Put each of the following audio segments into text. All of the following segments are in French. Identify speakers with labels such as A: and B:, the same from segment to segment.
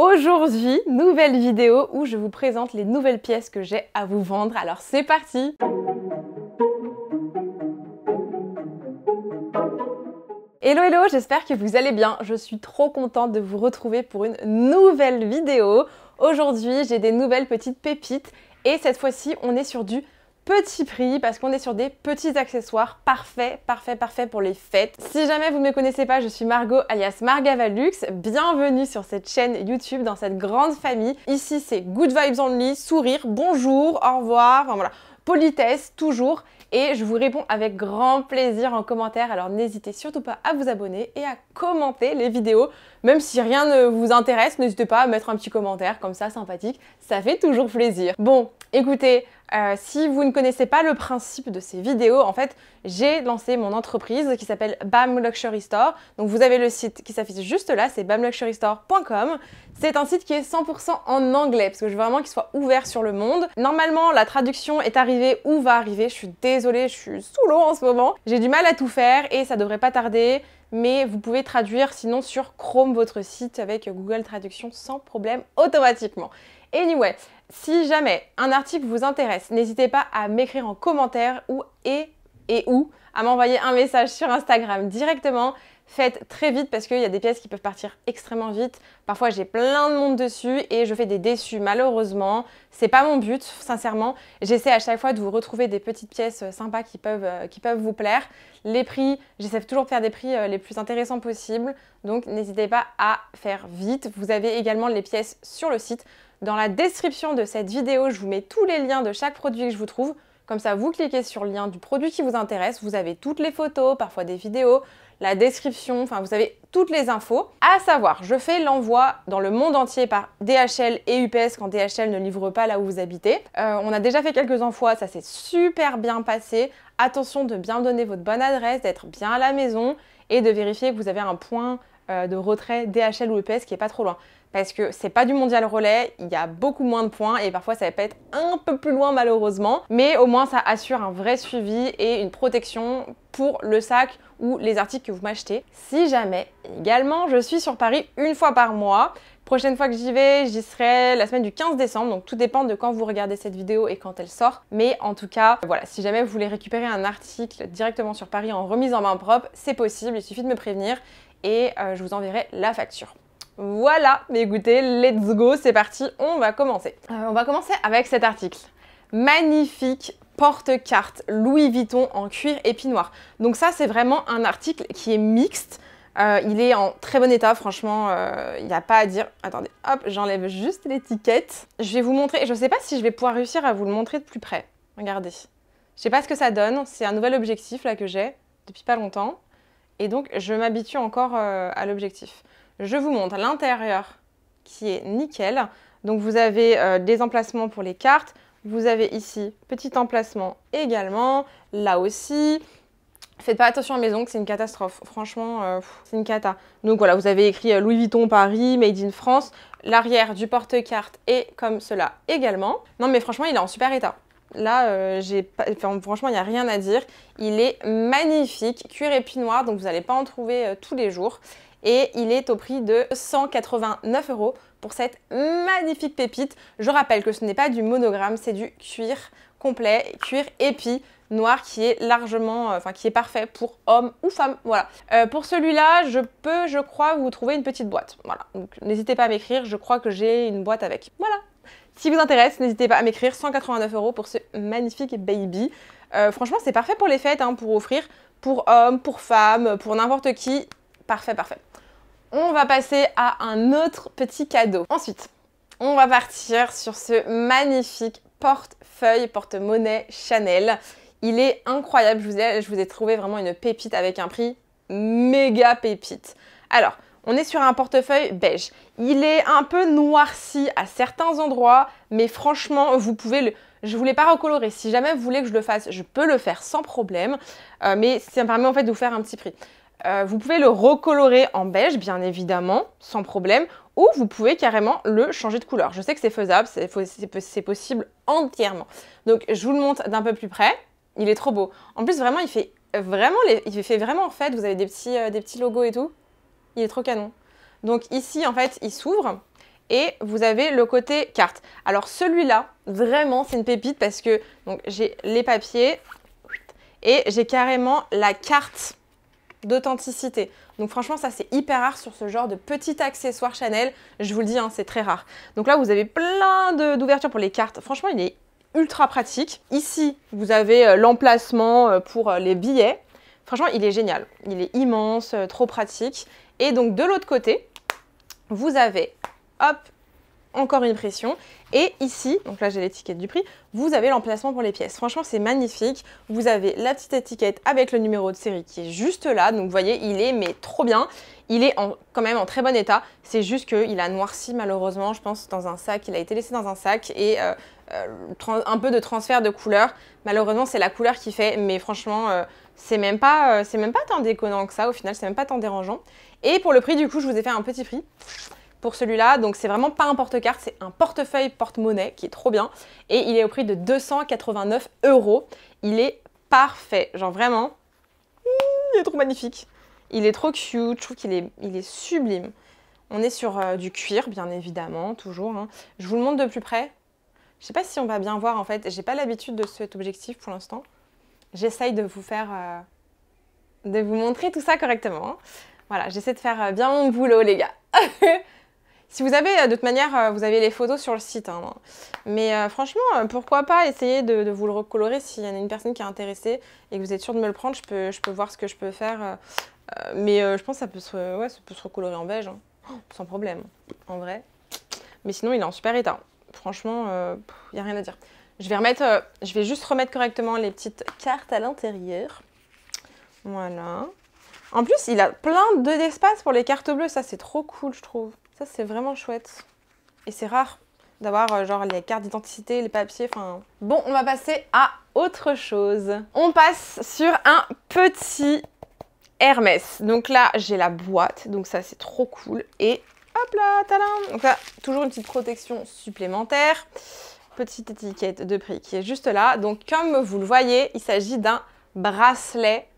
A: Aujourd'hui, nouvelle vidéo où je vous présente les nouvelles pièces que j'ai à vous vendre. Alors c'est parti Hello hello, j'espère que vous allez bien. Je suis trop contente de vous retrouver pour une nouvelle vidéo. Aujourd'hui, j'ai des nouvelles petites pépites et cette fois-ci, on est sur du petit prix parce qu'on est sur des petits accessoires parfaits, parfaits, parfaits pour les fêtes. Si jamais vous ne me connaissez pas, je suis Margot alias Margavalux. Bienvenue sur cette chaîne YouTube, dans cette grande famille. Ici, c'est Good Vibes Only, sourire, bonjour, au revoir, voilà, politesse toujours et je vous réponds avec grand plaisir en commentaire. Alors n'hésitez surtout pas à vous abonner et à commenter les vidéos. Même si rien ne vous intéresse, n'hésitez pas à mettre un petit commentaire comme ça, sympathique. Ça fait toujours plaisir. Bon, Écoutez, euh, si vous ne connaissez pas le principe de ces vidéos, en fait, j'ai lancé mon entreprise qui s'appelle BAM Luxury Store. Donc vous avez le site qui s'affiche juste là, c'est bamluxurystore.com. C'est un site qui est 100% en anglais parce que je veux vraiment qu'il soit ouvert sur le monde. Normalement, la traduction est arrivée ou va arriver. Je suis désolée, je suis sous l'eau en ce moment. J'ai du mal à tout faire et ça devrait pas tarder mais vous pouvez traduire sinon sur Chrome votre site avec Google Traduction sans problème automatiquement. Anyway, si jamais un article vous intéresse, n'hésitez pas à m'écrire en commentaire ou et et ou à m'envoyer un message sur Instagram directement faites très vite parce qu'il y a des pièces qui peuvent partir extrêmement vite. Parfois, j'ai plein de monde dessus et je fais des déçus, malheureusement. C'est pas mon but, sincèrement. J'essaie à chaque fois de vous retrouver des petites pièces sympas qui peuvent, euh, qui peuvent vous plaire. Les prix, j'essaie toujours de faire des prix euh, les plus intéressants possibles. Donc, n'hésitez pas à faire vite. Vous avez également les pièces sur le site. Dans la description de cette vidéo, je vous mets tous les liens de chaque produit que je vous trouve. Comme ça, vous cliquez sur le lien du produit qui vous intéresse. Vous avez toutes les photos, parfois des vidéos, la description, enfin vous avez toutes les infos. À savoir, je fais l'envoi dans le monde entier par DHL et UPS quand DHL ne livre pas là où vous habitez. Euh, on a déjà fait quelques envois, ça s'est super bien passé. Attention de bien donner votre bonne adresse, d'être bien à la maison et de vérifier que vous avez un point euh, de retrait DHL ou UPS qui est pas trop loin. Parce que c'est pas du mondial relais, il y a beaucoup moins de points et parfois ça peut être un peu plus loin malheureusement, mais au moins ça assure un vrai suivi et une protection pour le sac ou les articles que vous m'achetez. Si jamais, également, je suis sur Paris une fois par mois. Prochaine fois que j'y vais, j'y serai la semaine du 15 décembre, donc tout dépend de quand vous regardez cette vidéo et quand elle sort. Mais en tout cas, voilà, si jamais vous voulez récupérer un article directement sur Paris en remise en main propre, c'est possible, il suffit de me prévenir et euh, je vous enverrai la facture. Voilà, mais écoutez, let's go, c'est parti, on va commencer. Euh, on va commencer avec cet article. Magnifique porte-carte Louis Vuitton en cuir épinoir. Donc ça, c'est vraiment un article qui est mixte. Euh, il est en très bon état, franchement, euh, il n'y a pas à dire. Attendez, hop, j'enlève juste l'étiquette. Je vais vous montrer, je ne sais pas si je vais pouvoir réussir à vous le montrer de plus près. Regardez. Je ne sais pas ce que ça donne, c'est un nouvel objectif là que j'ai depuis pas longtemps. Et donc, je m'habitue encore euh, à l'objectif. Je vous montre l'intérieur qui est nickel. Donc, vous avez des emplacements pour les cartes, vous avez ici petit emplacement également, là aussi. Faites pas attention à mes ongles, c'est une catastrophe. Franchement, euh, c'est une cata. Donc voilà, vous avez écrit euh, Louis Vuitton Paris, Made in France. L'arrière du porte-carte est comme cela également. Non mais franchement, il est en super état. Là, euh, j'ai franchement, il n'y a rien à dire. Il est magnifique, cuir épinoir, donc vous n'allez pas en trouver tous les jours et il est au prix de 189 euros pour cette magnifique pépite. Je rappelle que ce n'est pas du monogramme, c'est du cuir complet, cuir épi noir qui est largement, euh, enfin qui est parfait pour homme ou femme, voilà. Euh, pour celui-là, je peux, je crois, vous trouver une petite boîte, voilà. Donc n'hésitez pas à m'écrire, je crois que j'ai une boîte avec, voilà. Si vous intéresse, n'hésitez pas à m'écrire 189 euros pour ce magnifique baby. Euh, franchement, c'est parfait pour les fêtes, hein, pour offrir pour homme, pour femme, pour n'importe qui. Parfait, parfait. On va passer à un autre petit cadeau. Ensuite, on va partir sur ce magnifique portefeuille porte-monnaie Chanel. Il est incroyable, je vous, ai, trouvé vraiment une pépite avec un prix méga pépite. Alors, on est sur un portefeuille beige. Il est un peu noirci à certains endroits, mais franchement, vous pouvez le... Je ne voulais pas recolorer. Si jamais vous voulez que je le fasse, je peux le faire sans problème. Euh, mais ça me permet en fait de vous faire un petit prix. Euh, vous pouvez le recolorer en beige, bien évidemment, sans problème, ou vous pouvez carrément le changer de couleur. Je sais que c'est faisable, c'est possible entièrement. Donc je vous le montre d'un peu plus près. Il est trop beau. En plus, vraiment, il fait euh, vraiment, il fait vraiment en fait. Vous avez des petits, euh, des petits logos et tout. Il est trop canon. Donc ici, en fait, il s'ouvre et vous avez le côté carte. Alors celui-là, vraiment, c'est une pépite parce que j'ai les papiers et j'ai carrément la carte d'authenticité. Donc franchement, ça c'est hyper rare sur ce genre de petit accessoire Chanel. Je vous le dis, hein, c'est très rare. Donc là, vous avez plein d'ouvertures pour les cartes. Franchement, il est ultra pratique. Ici, vous avez euh, l'emplacement euh, pour euh, les billets. Franchement, il est génial. Il est immense, trop pratique. Et donc de l'autre côté, vous avez hop, encore une pression. Et ici, donc là j'ai l'étiquette du prix, vous avez l'emplacement pour les pièces. Franchement c'est magnifique, vous avez la petite étiquette avec le numéro de série qui est juste là, donc vous voyez il est mais trop bien, il est quand même en très bon état, c'est juste qu'il a noirci malheureusement je pense dans un sac, il a été laissé dans un sac et euh, euh, un peu de transfert de couleur, malheureusement c'est la couleur qui fait, mais franchement euh, c'est même, pas, même pas tant déconnant que ça, au final c'est même pas tant dérangeant. Et pour le prix du coup je vous ai fait un petit prix pour celui-là. Donc c'est vraiment pas un porte-carte, c'est un portefeuille porte-monnaie qui est trop bien. Et il est au prix de 289 euros. Il est parfait, genre vraiment. Il est trop magnifique. Il est trop cute, je trouve qu'il est, il est sublime. On est sur euh, du cuir, bien évidemment, toujours. Hein. Je vous le montre de plus près. Je sais pas si on va bien voir en fait. J'ai pas l'habitude de cet objectif pour l'instant. J'essaye de vous faire, euh, de vous montrer tout ça correctement. Hein. Voilà, j'essaie de faire euh, bien mon boulot, les gars. Si vous avez, euh, de toute manière, euh, vous avez les photos sur le site. Hein. mais euh, franchement, pourquoi pas essayer de, vous le recolorer s'il y en a une personne qui est intéressée et que vous êtes sûr de me le prendre, je peux, je peux voir ce que je peux faire. mais je pense que ça peut se, ça peut se recolorer en beige, hein. oh, sans problème, en vrai. Mais sinon, il est en super état. Franchement, il n'y a rien à dire. Je vais, remettre, je vais juste remettre correctement les petites cartes à l'intérieur. Voilà. En plus, il a plein d'espace pour les cartes bleues. Ça, c'est trop cool, je trouve. Ça, c'est vraiment chouette. Et c'est rare d'avoir euh, genre les cartes d'identité, les papiers, enfin... Bon, on va passer à autre chose. On passe sur un petit Hermès. Donc là, j'ai la boîte, donc ça, c'est trop cool. Et hop là, talent Donc là, toujours une petite protection supplémentaire. Petite étiquette de prix qui est juste là. Donc comme vous le voyez, il s'agit d'un bracelet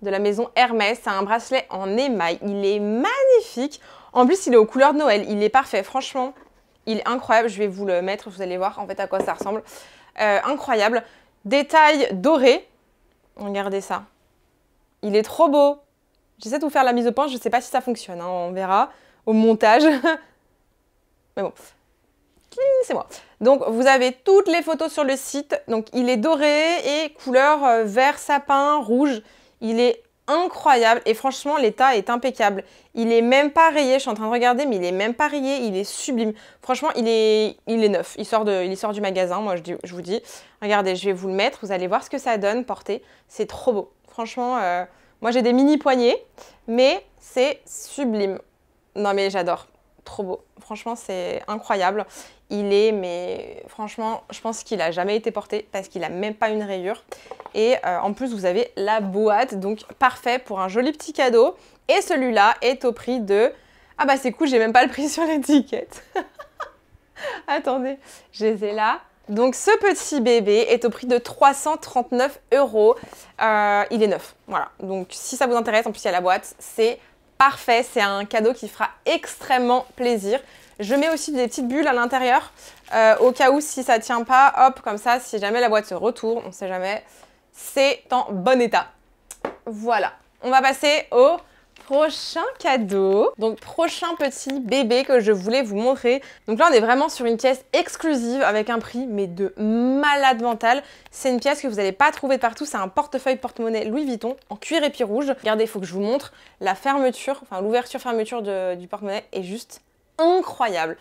A: de la maison Hermès. C'est un bracelet en émail. Il est magnifique. En plus, il est aux couleurs de Noël. Il est parfait, franchement. Il est incroyable. Je vais vous le mettre, vous allez voir en fait à quoi ça ressemble. Euh, incroyable. Détail doré. Regardez ça. Il est trop beau. J'essaie de vous faire la mise au point. Je ne sais pas si ça fonctionne. Hein. On verra au montage. Mais bon. C'est moi. Donc vous avez toutes les photos sur le site. Donc il est doré et couleur euh, vert sapin, rouge. Il est incroyable et franchement l'état est impeccable. Il est même pas rayé, je suis en train de regarder, mais il est même pas rayé, il est sublime. Franchement, il est, il est neuf, il sort, de, il sort du magasin, moi je, je vous dis. Regardez, je vais vous le mettre, vous allez voir ce que ça donne porté. C'est trop beau. Franchement, euh, moi j'ai des mini poignées, mais c'est sublime. Non mais j'adore trop beau. Franchement, c'est incroyable. Il est, mais franchement, je pense qu'il n'a jamais été porté parce qu'il n'a même pas une rayure. Et euh, en plus, vous avez la boîte, donc parfait pour un joli petit cadeau. Et celui-là est au prix de... Ah bah c'est cool, j'ai même pas le prix sur l'étiquette. Attendez, je les ai là. Donc ce petit bébé est au prix de 339 euros. Euh, il est neuf, voilà. Donc si ça vous intéresse, en plus il y a la boîte, c'est parfait. C'est un cadeau qui fera extrêmement plaisir. Je mets aussi des petites bulles à l'intérieur euh, au cas où si ça tient pas, hop, comme ça, si jamais la boîte se retourne, on sait jamais, c'est en bon état. Voilà. On va passer au prochain cadeau. Donc prochain petit bébé que je voulais vous montrer. Donc là on est vraiment sur une pièce exclusive avec un prix mais de malade mental. C'est une pièce que vous n'allez pas trouver partout. C'est un portefeuille porte-monnaie Louis Vuitton en cuir épi rouge. Regardez, il faut que je vous montre la fermeture, enfin l'ouverture-fermeture du porte-monnaie est juste incroyable.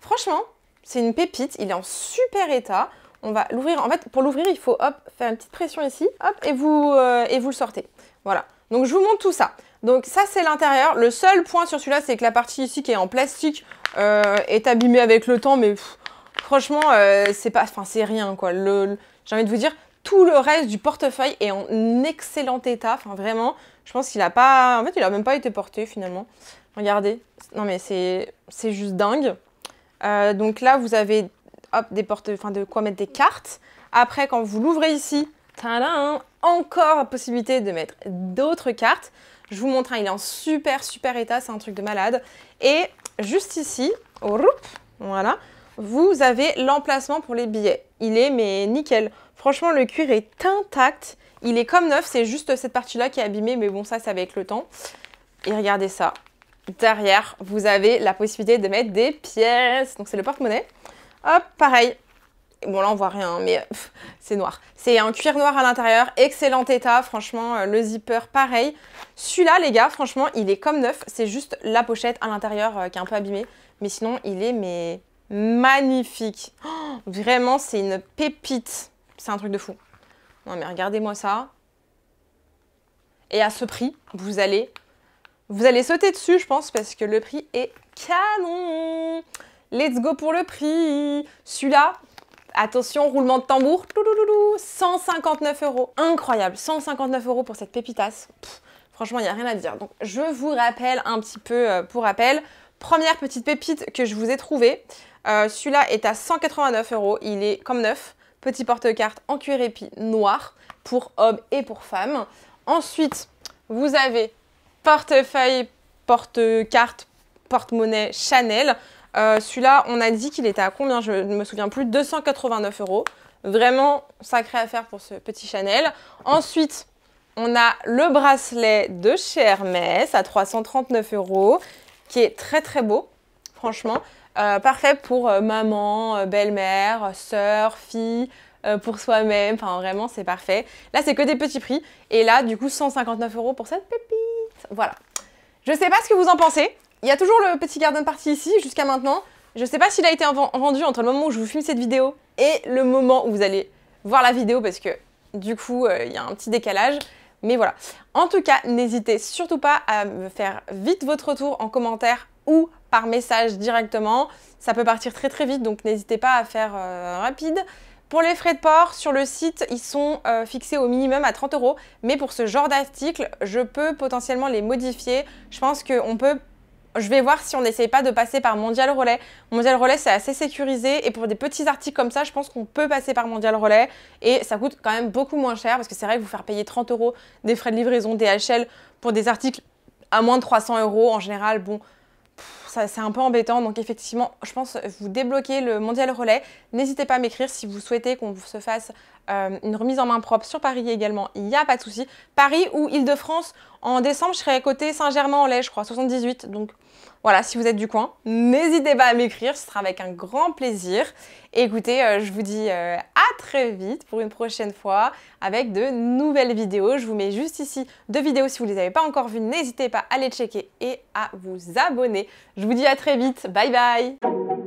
A: Franchement, c'est une pépite. Il est en super état on va l'ouvrir. En fait, pour l'ouvrir, il faut hop, faire une petite pression ici, hop, et vous, euh, et vous le sortez. Voilà. Donc, je vous montre tout ça. Donc ça, c'est l'intérieur. Le seul point sur celui-là, c'est que la partie ici qui est en plastique euh, est abîmée avec le temps, mais franchement, euh, c'est pas, enfin, c'est rien, quoi. J'ai envie de vous dire, tout le reste du portefeuille est en excellent état. Enfin, vraiment, je pense qu'il a pas... En fait, il a même pas été porté, finalement. Regardez. Non, mais c'est c'est juste dingue. Euh, donc là, vous avez des portes, enfin, de quoi mettre des cartes. Après, quand vous l'ouvrez ici, tadam, encore possibilité de mettre d'autres cartes. Je vous montre, hein, il est en super, super état, c'est un truc de malade. Et juste ici, voilà, vous avez l'emplacement pour les billets. Il est, mais nickel. Franchement, le cuir est intact. Il est comme neuf, c'est juste cette partie-là qui est abîmée, mais bon, ça, va avec le temps. Et regardez ça. Derrière, vous avez la possibilité de mettre des pièces. Donc, c'est le porte-monnaie. Hop, pareil, Bon là on voit rien, hein, mais c'est noir. C'est un cuir noir à l'intérieur, excellent état, franchement, euh, le zipper pareil. Celui-là les gars, franchement, il est comme neuf, c'est juste la pochette à l'intérieur euh, qui est un peu abîmée. Mais sinon, il est mais magnifique. Oh, vraiment, c'est une pépite. C'est un truc de fou. Non mais regardez-moi ça. Et à ce prix, vous allez, vous allez sauter dessus, je pense, parce que le prix est canon. Let's go pour le prix Celui-là, Attention, roulement de tambour, 159 euros, incroyable, 159 euros pour cette pépitas, franchement, il n'y a rien à dire. Donc, je vous rappelle un petit peu euh, pour rappel. Première petite pépite que je vous ai trouvée, euh, celui-là est à 189 euros, il est comme neuf. Petit porte-carte en cuir épi noir pour hommes et pour femmes. Ensuite, vous avez portefeuille, porte-carte, porte-monnaie Chanel. Euh, celui-là, on a dit qu'il était à combien Je ne me souviens plus. 289 euros. Vraiment sacré affaire pour ce petit Chanel. Ensuite, on a le bracelet de chez Hermès à 339 euros, qui est très très beau, franchement. Euh, parfait pour euh, maman, belle-mère, sœur, fille, pour soi-même. Enfin, vraiment, c'est parfait. Là, c'est que des petits prix. Et là, du coup, 159 euros pour cette pépite. Voilà. Je sais pas ce que vous en pensez. Il y a toujours le petit garden party ici, jusqu'à maintenant. Je ne sais pas s'il a été rendu entre le moment où je vous filme cette vidéo et le moment où vous allez voir la vidéo parce que du coup, euh, il y a un petit décalage. Mais voilà. En tout cas, n'hésitez surtout pas à me faire vite votre retour en commentaire ou par message directement. Ça peut partir très très vite, donc n'hésitez pas à faire euh, rapide. Pour les frais de port, sur le site, ils sont euh, fixés au minimum à 30 euros. Mais pour ce genre d'article, je peux potentiellement les modifier. Je pense qu'on peut je vais voir si on n'essaye pas de passer par Mondial Relais. Mondial Relais, c'est assez sécurisé. Et pour des petits articles comme ça, je pense qu'on peut passer par Mondial Relais. Et ça coûte quand même beaucoup moins cher parce que c'est vrai que vous faire payer 30 euros des frais de livraison DHL pour des articles à moins de 300 euros, en général, bon, c'est un peu embêtant. Donc effectivement, je pense vous débloquez le mondial relais. N'hésitez pas à m'écrire si vous souhaitez qu'on se fasse euh, une remise en main propre sur Paris également. Il n'y a pas de souci. Paris ou Île-de-France, en décembre, je serai à côté Saint-Germain-en-Laye, je crois, 78. Donc voilà, si vous êtes du coin, n'hésitez pas à m'écrire, ce sera avec un grand plaisir. écoutez, euh, je vous dis euh, à très vite pour une prochaine fois avec de nouvelles vidéos. Je vous mets juste ici deux vidéos si vous ne les avez pas encore vues. N'hésitez pas à les checker et à vous abonner. Je vous dis à très vite. Bye bye